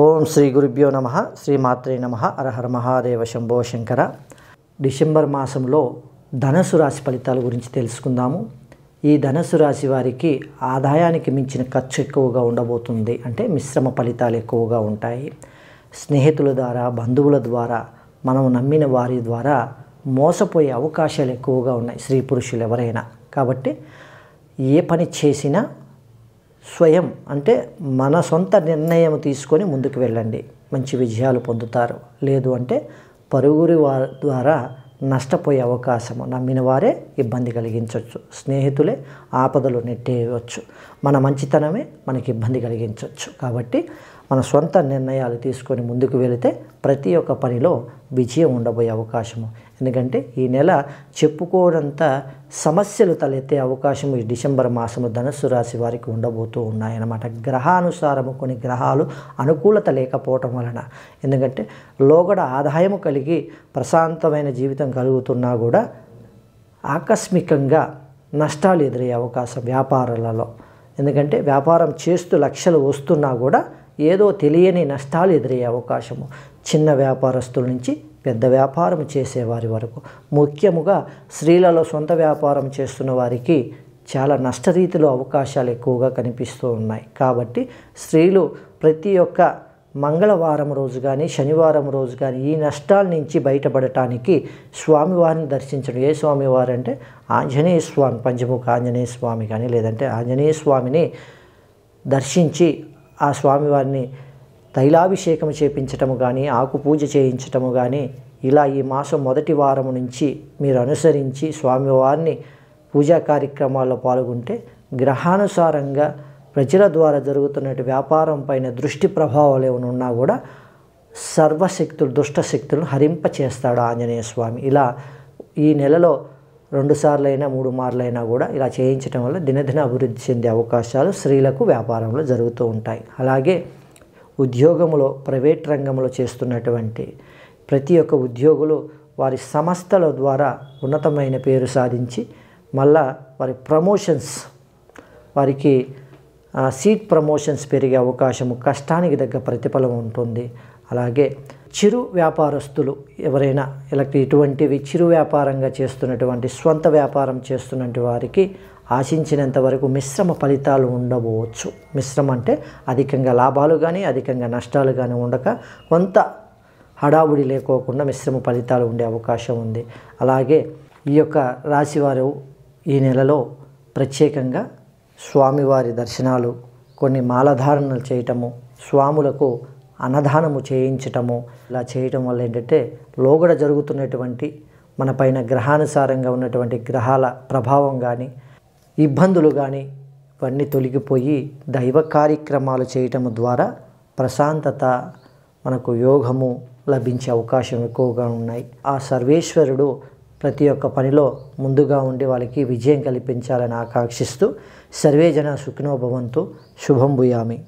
ఓం శ్రీ గురుభ్యో నమ శ్రీ మాత్రే నమ అరహర మహాదేవ శంభో శంకర డిసెంబర్ మాసంలో ధనసు రాశి ఫలితాల గురించి తెలుసుకుందాము ఈ ధనసు రాశి వారికి ఆదాయానికి మించిన ఖర్చు ఎక్కువగా ఉండబోతుంది అంటే మిశ్రమ ఫలితాలు ఎక్కువగా ఉంటాయి స్నేహితుల ద్వారా బంధువుల ద్వారా మనం నమ్మిన వారి ద్వారా మోసపోయే అవకాశాలు ఎక్కువగా ఉన్నాయి స్త్రీ పురుషులు ఎవరైనా కాబట్టి ఏ పని చేసినా స్వయం అంటే మన సొంత నిర్ణయం తీసుకొని ముందుకు వెళ్ళండి మంచి విజయాలు పొందుతారు లేదు అంటే పరుగురి ద్వారా నష్టపోయే అవకాశము నమ్మిన వారే ఇబ్బంది కలిగించవచ్చు స్నేహితులే ఆపదలు నెట్టేయవచ్చు మన మంచితనమే మనకి ఇబ్బంది కలిగించవచ్చు కాబట్టి మన సొంత నిర్ణయాలు తీసుకొని ముందుకు వెళితే ప్రతి ఒక్క పనిలో విజయం ఉండబోయే అవకాశము ఎందుకంటే ఈ నెల చెప్పుకోనంత సమస్యలు తలెత్తే అవకాశం ఈ డిసెంబర్ మాసము ధనుస్సు రాశి వారికి ఉండబోతూ ఉన్నాయన్నమాట గ్రహానుసారము కొన్ని గ్రహాలు అనుకూలత లేకపోవటం వలన ఎందుకంటే లోగడ ఆదాయము కలిగి ప్రశాంతమైన జీవితం కలుగుతున్నా కూడా ఆకస్మికంగా నష్టాలు ఎదురయ్యే అవకాశం వ్యాపారాలలో ఎందుకంటే వ్యాపారం చేస్తూ లక్షలు వస్తున్నా కూడా ఏదో తెలియని నష్టాలు ఎదురయ్యే అవకాశము చిన్న వ్యాపారస్తుల నుంచి పెద్ద వ్యాపారం చేసేవారి వరకు ముఖ్యముగా స్త్రీలలో సొంత వ్యాపారం చేస్తున్న వారికి చాలా నష్టరీతిలో అవకాశాలు ఎక్కువగా కనిపిస్తూ ఉన్నాయి కాబట్టి స్త్రీలు ప్రతి ఒక్క మంగళవారం రోజు కానీ శనివారం రోజు కానీ ఈ నష్టాల నుంచి బయటపడటానికి స్వామివారిని దర్శించడం ఏ స్వామివారు అంటే ఆంజనేయ స్వామి పంచముఖ ఆంజనేయ స్వామి కానీ లేదంటే ఆంజనేయ స్వామిని దర్శించి ఆ స్వామివారిని తైలాభిషేకం చేపించటము కానీ ఆకు పూజ చేయించటము కానీ ఇలా ఈ మాసం మొదటి వారం నుంచి మీరు అనుసరించి స్వామివారిని పూజా కార్యక్రమాల్లో పాల్గొంటే గ్రహానుసారంగా ప్రజల ద్వారా జరుగుతున్న వ్యాపారం పైన దృష్టి ప్రభావాలు ఏమైనా ఉన్నా కూడా సర్వశక్తులు దుష్టశక్తులను హరింప ఆంజనేయ స్వామి ఇలా ఈ నెలలో రెండు సార్లైనా మూడు మార్లైనా కూడా ఇలా చేయించడం వల్ల దినదిన అభివృద్ధి చెందే అవకాశాలు స్త్రీలకు వ్యాపారంలో జరుగుతూ ఉంటాయి అలాగే ఉద్యోగంలో ప్రైవేట్ రంగంలో చేస్తున్నటువంటి ప్రతి ఒక్క ఉద్యోగులు వారి సంస్థల ద్వారా ఉన్నతమైన పేరు సాధించి మళ్ళా వారి ప్రమోషన్స్ వారికి సీట్ ప్రమోషన్స్ పెరిగే అవకాశము కష్టానికి తగ్గ ప్రతిఫలం ఉంటుంది అలాగే చిరు వ్యాపారస్తులు ఎవరైనా ఇలా ఇటువంటివి చిరు వ్యాపారంగా చేస్తున్నటువంటి స్వంత వ్యాపారం చేస్తున్నటువంటి వారికి ఆశించినంత వరకు మిశ్రమ ఫలితాలు ఉండవచ్చు మిశ్రమ అంటే అధికంగా లాభాలు కానీ అధికంగా నష్టాలు కానీ ఉండక కొంత హడావుడి లేకోకుండా మిశ్రమ ఫలితాలు ఉండే అవకాశం ఉంది అలాగే ఈ యొక్క రాశివారు ఈ నెలలో ప్రత్యేకంగా స్వామివారి దర్శనాలు కొన్ని మాలధారణలు చేయటము స్వాములకు అన్నదానము చేయించటము ఇలా చేయటం వల్ల ఏంటంటే లోగడ జరుగుతున్నటువంటి మన పైన గ్రహానుసారంగా ఉన్నటువంటి గ్రహాల ప్రభావం కానీ ఇబ్బందులు కానీ ఇవన్నీ తొలగిపోయి దైవ కార్యక్రమాలు చేయటము ద్వారా ప్రశాంతత మనకు యోగము లభించే అవకాశం ఎక్కువగా ఉన్నాయి ఆ సర్వేశ్వరుడు ప్రతి ఒక్క పనిలో ముందుగా ఉండి వాళ్ళకి విజయం కల్పించాలని ఆకాంక్షిస్తూ సర్వే జన సుఖినోభవంతో శుభం భూయామి